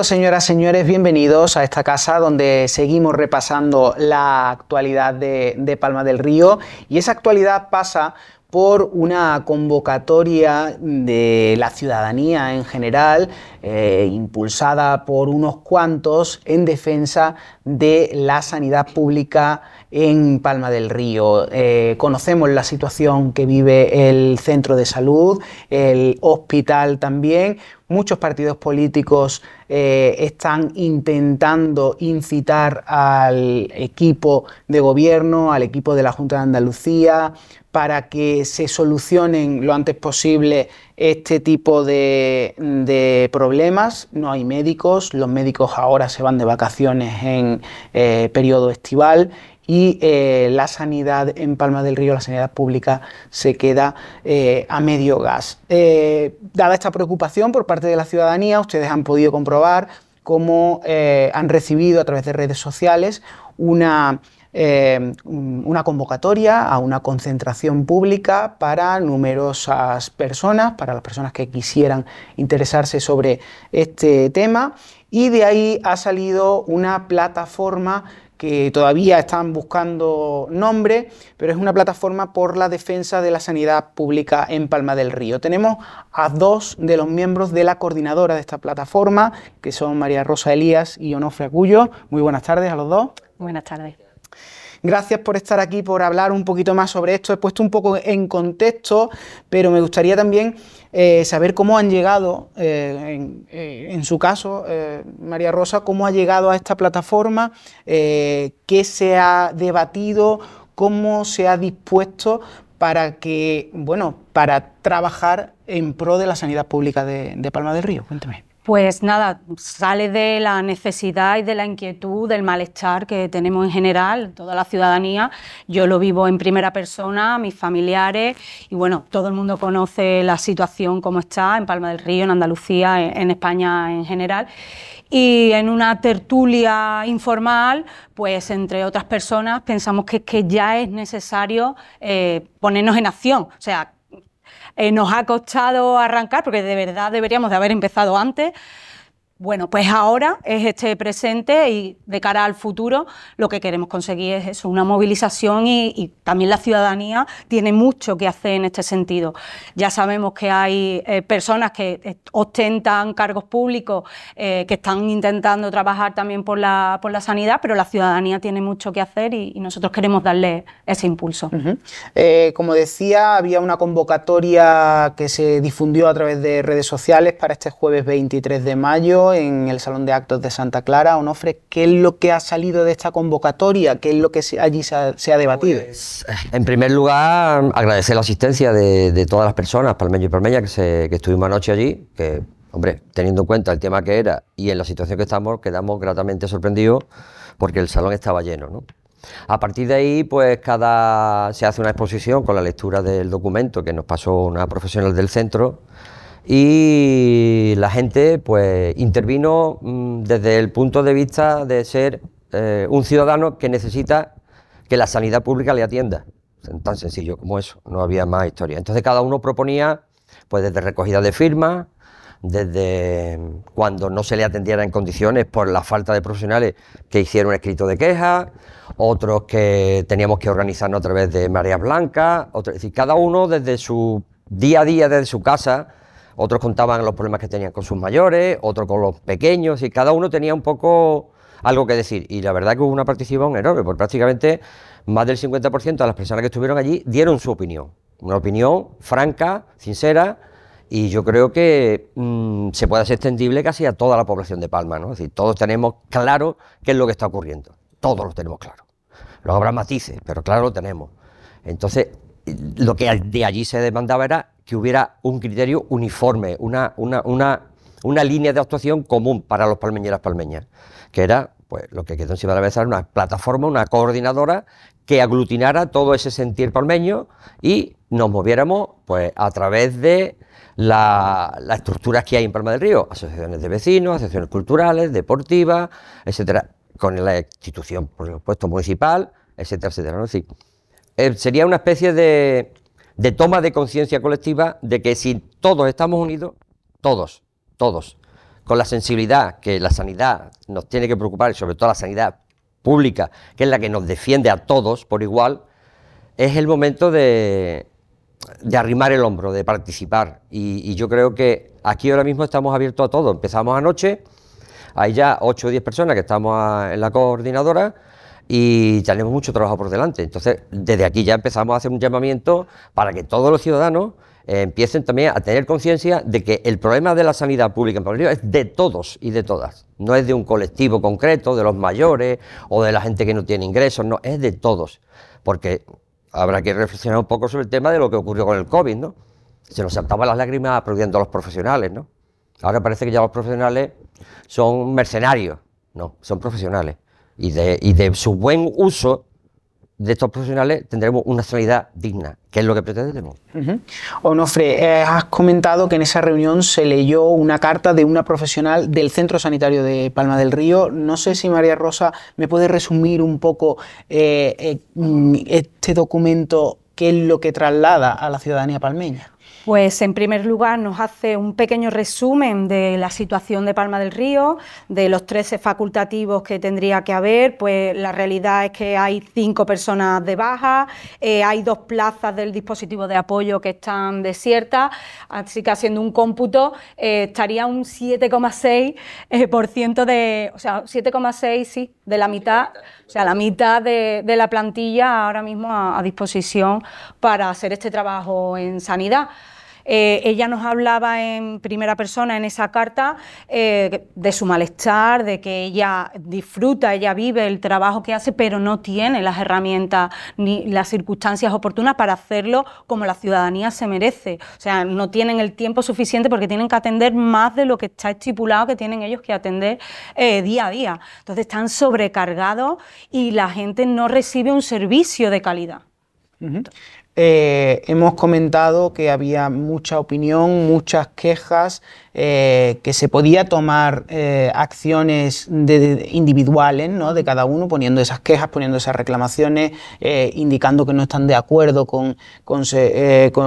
Señoras señoras, señores, bienvenidos a esta casa donde seguimos repasando la actualidad de Palma del Río y esa actualidad pasa por una convocatoria de la ciudadanía en general, eh, impulsada por unos cuantos en defensa de la sanidad pública en Palma del Río. Eh, conocemos la situación que vive el centro de salud, el hospital también. Muchos partidos políticos eh, están intentando incitar al equipo de gobierno, al equipo de la Junta de Andalucía, para que se solucionen lo antes posible este tipo de, problemas. No hay médicos, los médicos ahora se van de vacaciones en eh, periodo estival y eh, la sanidad en Palma del Río, la sanidad pública, se queda eh, a medio gas. dada esta preocupación por parte de la ciudadanía, ustedes han podido comprobar cómo han recibido a través de redes sociales una Em, una convocatoria a una concentración pública para numerosas personas, para las personas que quisieran interesarse sobre este tema. Y de ahí ha salido una plataforma que todavía están buscando nombre, pero es una plataforma por la defensa de la sanidad pública en Palma del Río. Tenemos a dos de los miembros de la coordinadora de esta plataforma, que son María Rosa Elías y Onofre Acullo. Muy buenas tardes a los dos. Buenas tardes. Gracias por estar aquí, por hablar un poquito más sobre esto. He puesto un poco en contexto, pero me gustaría también eh, saber cómo han llegado, eh, eh, en, su caso, María Rosa, cómo ha llegado a esta plataforma, qué se ha debatido, cómo se ha dispuesto para que, bueno, para trabajar en pro de la sanidad pública de, Palma del Río. Cuénteme. Pues nada, sale de la necesidad y de la inquietud, del malestar que tenemos en general, toda la ciudadanía. Yo lo vivo en primera persona, mis familiares, y bueno, todo el mundo conoce la situación como está en Palma del Río, en Andalucía, en, España en general. Y en una tertulia informal, pues entre otras personas, pensamos que, que ya es necesario eh, ponernos en acción, o sea, eh, nos ha costado arrancar porque de verdad deberíamos de haber empezado antes. Bueno, pues ahora es este presente y de cara al futuro lo que queremos conseguir es eso, una movilización y, también la ciudadanía tiene mucho que hacer en este sentido. Ya sabemos que hay eh, personas que ostentan cargos públicos, eh, que están intentando trabajar también por la, sanidad, pero la ciudadanía tiene mucho que hacer y, nosotros queremos darle ese impulso. Eh, como decía, había una convocatoria que se difundió a través de redes sociales para este jueves 23 de mayo en el Salón de Actos de Santa Clara. Onofre, ¿qué es lo que ha salido de esta convocatoria? ¿Qué es lo que allí se ha, debatido? Pues, eh, en primer lugar, agradecer la asistencia de, todas las personas, palmeño y palmeña que, estuvimos anoche allí, que, hombre, teniendo en cuenta el tema que era y en la situación que estamos, quedamos gratamente sorprendidos porque el salón estaba lleno, A partir de ahí, pues cada se hace una exposición con la lectura del documento que nos pasó una profesional del centro y la gente pues intervino mm, desde el punto de vista de ser eh, un ciudadano que necesita que la sanidad pública le atienda. Tan sencillo como eso, no había más historia. Entonces cada uno proponía pues desde recogida de firmas, desde cuando no se le atendiera en condiciones por la falta de profesionales que hicieron escrito de queja, otros que teníamos que organizarnos a través de mareas Blanca, es decir, cada uno desde su día a día, desde su casa, otros contaban los problemas que tenían con sus mayores, otros con los pequeños, y cada uno tenía un poco algo que decir. Y la verdad que hubo una participación enorme, porque prácticamente más del 50% de las personas que estuvieron allí dieron su opinión. Una opinión franca, sincera, y yo creo que mm, se puede hacer extendible casi a toda la población de Palma. ¿no? Es decir, todos tenemos claro qué es lo que está ocurriendo. Todos lo tenemos claro. Luego habrá matices, pero claro lo tenemos. Entonces, lo que de allí se demandaba era que hubiera un criterio uniforme, una, una, línea de actuación común para los palmeñeras palmeñas, que era pues, lo que quedó encima de la mesa, una plataforma, una coordinadora que aglutinara todo ese sentir palmeño y nos moviéramos pues, a través de las la estructuras que hay en Palma del Río, asociaciones de vecinos, asociaciones culturales, deportivas, etcétera, con la institución, por supuesto, municipal, etcétera, etcétera. Eh, sería una especie de, toma de conciencia colectiva de que si todos estamos unidos, todos, todos, con la sensibilidad que la sanidad nos tiene que preocupar, y sobre todo la sanidad pública, que es la que nos defiende a todos por igual, es el momento de, arrimar el hombro, de participar. Y, yo creo que aquí ahora mismo estamos abiertos a todo. Empezamos anoche, hay ya 8 o 10 personas que estamos en la coordinadora, y tenemos mucho trabajo por delante. Entonces, desde aquí ya empezamos a hacer un llamamiento para que todos los ciudadanos eh, empiecen también a tener conciencia de que el problema de la sanidad pública en Pablo es de todos y de todas. No es de un colectivo concreto, de los mayores o de la gente que no tiene ingresos, no, es de todos. Porque habrá que reflexionar un poco sobre el tema de lo que ocurrió con el COVID, ¿no? Se nos saltaban las lágrimas aplaudiendo a los profesionales, ¿no? Ahora parece que ya los profesionales son mercenarios, no, son profesionales y de, su buen uso de estos profesionales tendremos una sanidad digna, que es lo que pretendemos. Onofre, eh, has comentado que en esa reunión se leyó una carta de una profesional del Centro Sanitario de Palma del Río. No sé si María Rosa me puede resumir un poco eh, eh, mm, este documento, qué es lo que traslada a la ciudadanía palmeña. Pues en primer lugar nos hace un pequeño resumen de la situación de Palma del Río, de los 13 facultativos que tendría que haber, pues la realidad es que hay cinco personas de baja, eh, hay dos plazas del dispositivo de apoyo que están desiertas, así que haciendo un cómputo eh, estaría un 7,6% de, o sea, 7,6 sí, de la mitad, o sea, la mitad de, la plantilla ahora mismo a disposición para hacer este trabajo en sanidad. Eh, ella nos hablaba en primera persona en esa carta eh, de su malestar, de que ella disfruta, ella vive el trabajo que hace, pero no tiene las herramientas ni las circunstancias oportunas para hacerlo como la ciudadanía se merece. O sea, no tienen el tiempo suficiente porque tienen que atender más de lo que está estipulado que tienen ellos que atender eh, día a día. Entonces están sobrecargados y la gente no recibe un servicio de calidad. Eh, hemos comentado que había mucha opinión, muchas quejas, eh, que se podía tomar eh, acciones individuales ¿no? de cada uno, poniendo esas quejas, poniendo esas reclamaciones, indicando que no están de acuerdo con,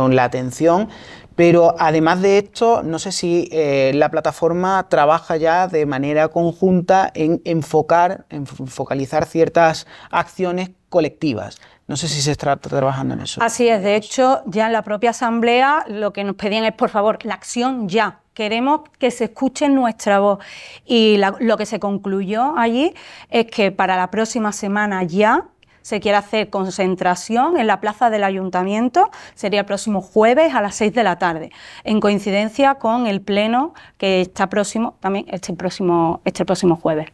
la atención. Pero además de esto, no sé si la plataforma trabaja ya de manera conjunta en enfocar, en focalizar ciertas acciones colectivas. No sé si se está trabajando en eso. Así es, de hecho, ya en la propia Asamblea lo que nos pedían es, por favor, la acción ya. Queremos que se escuche nuestra voz. Y lo que se concluyó allí es que para la próxima semana ya se quiere hacer concentración en la plaza del ayuntamiento, sería el próximo jueves a las 6 de la tarde, en coincidencia con el pleno que está próximo, también este próximo, este próximo jueves.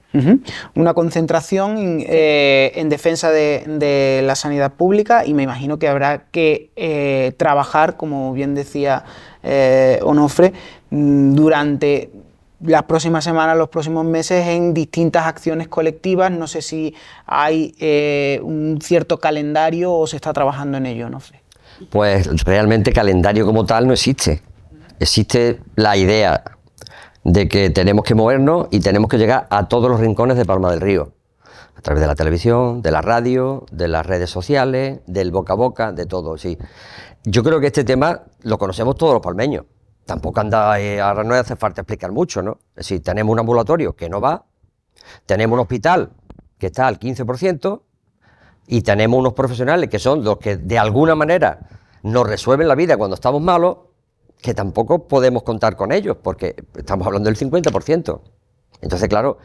Una concentración eh, en defensa de, la sanidad pública y me imagino que habrá que eh, trabajar, como bien decía eh, Onofre, mm, durante las próximas semanas, los próximos meses en distintas acciones colectivas. No sé si hay eh, un cierto calendario o se está trabajando en ello, no sé. Pues realmente calendario como tal no existe. Existe la idea de que tenemos que movernos y tenemos que llegar a todos los rincones de Palma del Río. A través de la televisión, de la radio, de las redes sociales, del boca a boca, de todo, sí. Yo creo que este tema lo conocemos todos los palmeños tampoco anda, eh, ahora no hace falta explicar mucho, ¿no? Es decir, tenemos un ambulatorio que no va, tenemos un hospital que está al 15% y tenemos unos profesionales que son los que de alguna manera nos resuelven la vida cuando estamos malos, que tampoco podemos contar con ellos, porque estamos hablando del 50%. Entonces, claro,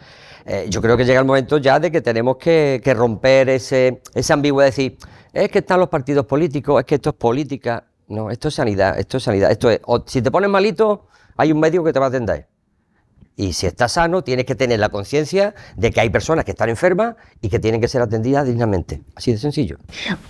eh, yo creo que llega el momento ya de que tenemos que, romper ese, ambiguo ambigüedad de decir, es que están los partidos políticos, es que esto es política, no, esto es sanidad, esto es sanidad. Esto es, si te pones malito, hay un médico que te va a atender. Y si estás sano, tienes que tener la conciencia de que hay personas que están enfermas y que tienen que ser atendidas dignamente. Así de sencillo.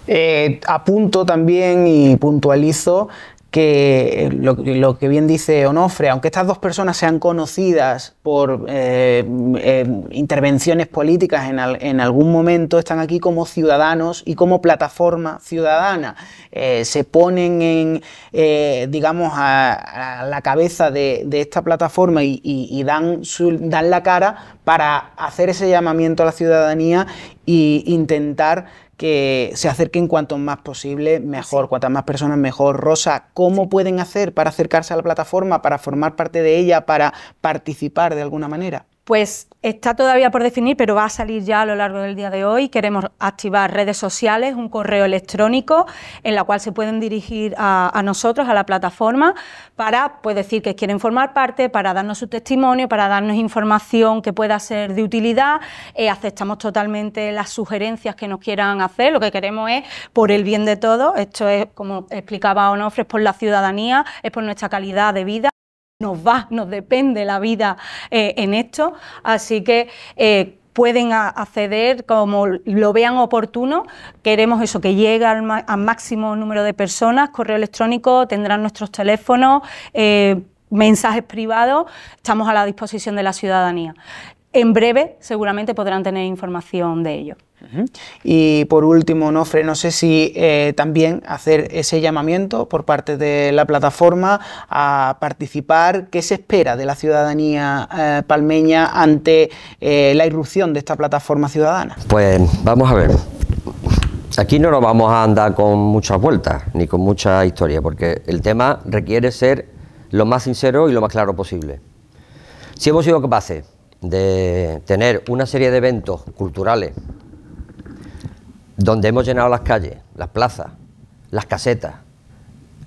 Eh, apunto también y puntualizo que lo, que bien dice Onofre, aunque estas dos personas sean conocidas por eh, eh, intervenciones políticas en, algún momento, están aquí como ciudadanos y como plataforma ciudadana. Eh, se ponen en, digamos, a, la cabeza de, esta plataforma y, dan, dan la cara para hacer ese llamamiento a la ciudadanía e intentar que se acerquen cuanto más posible, mejor, cuantas más personas mejor. Rosa, ¿cómo pueden hacer para acercarse a la plataforma, para formar parte de ella, para participar de alguna manera? pues está todavía por definir, pero va a salir ya a lo largo del día de hoy. Queremos activar redes sociales, un correo electrónico en la cual se pueden dirigir a, nosotros, a la plataforma, para pues, decir que quieren formar parte, para darnos su testimonio, para darnos información que pueda ser de utilidad. Eh, aceptamos totalmente las sugerencias que nos quieran hacer. Lo que queremos es, por el bien de todos, esto es, como explicaba Onofre, es por la ciudadanía, es por nuestra calidad de vida nos va, nos depende la vida eh, en esto, así que eh, pueden acceder como lo vean oportuno. Queremos eso, que llegue al, máximo número de personas, correo electrónico, tendrán nuestros teléfonos. Eh, mensajes privados, estamos a la disposición de la ciudadanía en breve seguramente podrán tener información de ello. Y por último, Nofre, no sé si eh, también hacer ese llamamiento por parte de la plataforma a participar. ¿Qué se espera de la ciudadanía eh, palmeña ante eh, la irrupción de esta plataforma ciudadana? Pues vamos a ver. Aquí no nos vamos a andar con muchas vueltas ni con mucha historia, porque el tema requiere ser lo más sincero y lo más claro posible. Si hemos sido capaces de tener una serie de eventos culturales donde hemos llenado las calles, las plazas, las casetas,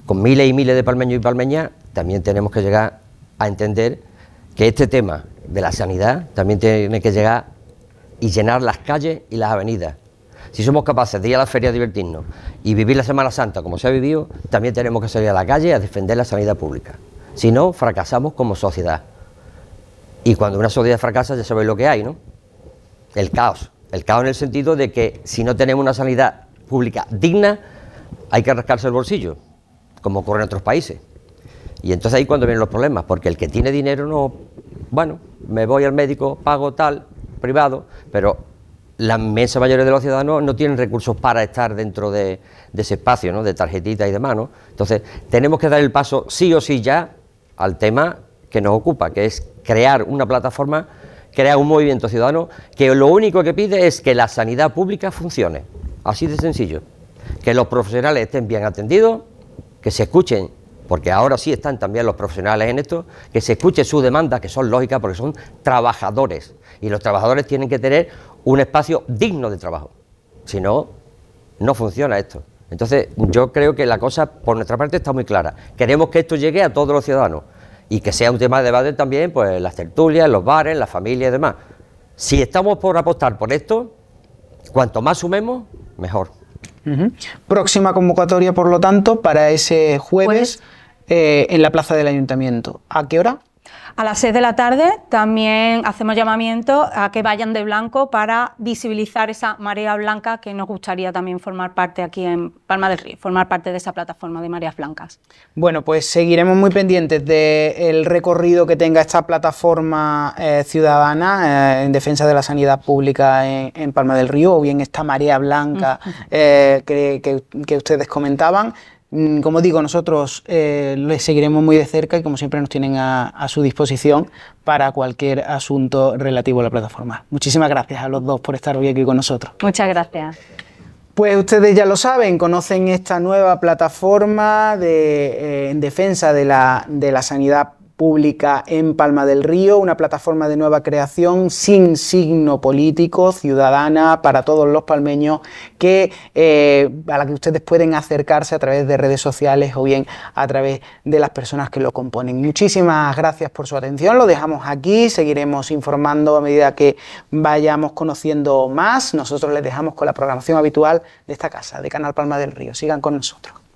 con miles y miles de palmeños y palmeñas, también tenemos que llegar a entender que este tema de la sanidad también tiene que llegar y llenar las calles y las avenidas. Si somos capaces de ir a la feria a divertirnos y vivir la Semana Santa como se ha vivido, también tenemos que salir a la calle a defender la sanidad pública. Si no, fracasamos como sociedad. Y cuando una sociedad fracasa, ya sabéis lo que hay, ¿no? El caos. El caos en el sentido de que si no tenemos una sanidad pública digna, hay que rascarse el bolsillo, como ocurre en otros países. Y entonces ahí cuando vienen los problemas, porque el que tiene dinero no, bueno, me voy al médico, pago tal, privado, pero la inmensa mayoría de los ciudadanos no tienen recursos para estar dentro de, de ese espacio, ¿no? de tarjetitas y de mano. Entonces, tenemos que dar el paso sí o sí ya al tema que nos ocupa, que es crear una plataforma, crear un movimiento ciudadano que lo único que pide es que la sanidad pública funcione. Así de sencillo. Que los profesionales estén bien atendidos, que se escuchen, porque ahora sí están también los profesionales en esto, que se escuchen sus demandas, que son lógicas porque son trabajadores. Y los trabajadores tienen que tener un espacio digno de trabajo. Si no, no funciona esto. Entonces, yo creo que la cosa, por nuestra parte, está muy clara. Queremos que esto llegue a todos los ciudadanos y que sea un tema de debate también, pues las tertulias, los bares, la familia y demás. Si estamos por apostar por esto, cuanto más sumemos, mejor. Próxima convocatoria, por lo tanto, para ese jueves eh, en la plaza del ayuntamiento. ¿A qué hora? A las 6 de la tarde también hacemos llamamiento a que vayan de blanco para visibilizar esa marea blanca que nos gustaría también formar parte aquí en Palma del Río, formar parte de esa plataforma de mareas blancas. Bueno, pues seguiremos muy pendientes del recorrido que tenga esta plataforma eh, ciudadana eh, en defensa de la sanidad pública en, Palma del Río o bien esta marea blanca eh, que ustedes comentaban. Mm, como digo, nosotros eh, les seguiremos muy de cerca y como siempre nos tienen a, su disposición para cualquier asunto relativo a la plataforma. Muchísimas gracias a los dos por estar hoy aquí con nosotros. Muchas gracias. Pues ustedes ya lo saben, conocen esta nueva plataforma de, eh, en defensa de la, de la sanidad pública en Palma del Río, una plataforma de nueva creación sin signo político, ciudadana, para todos los palmeños, que, eh, a la que ustedes pueden acercarse a través de redes sociales o bien a través de las personas que lo componen. Muchísimas gracias por su atención, lo dejamos aquí, seguiremos informando a medida que vayamos conociendo más. Nosotros les dejamos con la programación habitual de esta casa, de Canal Palma del Río. Sigan con nosotros.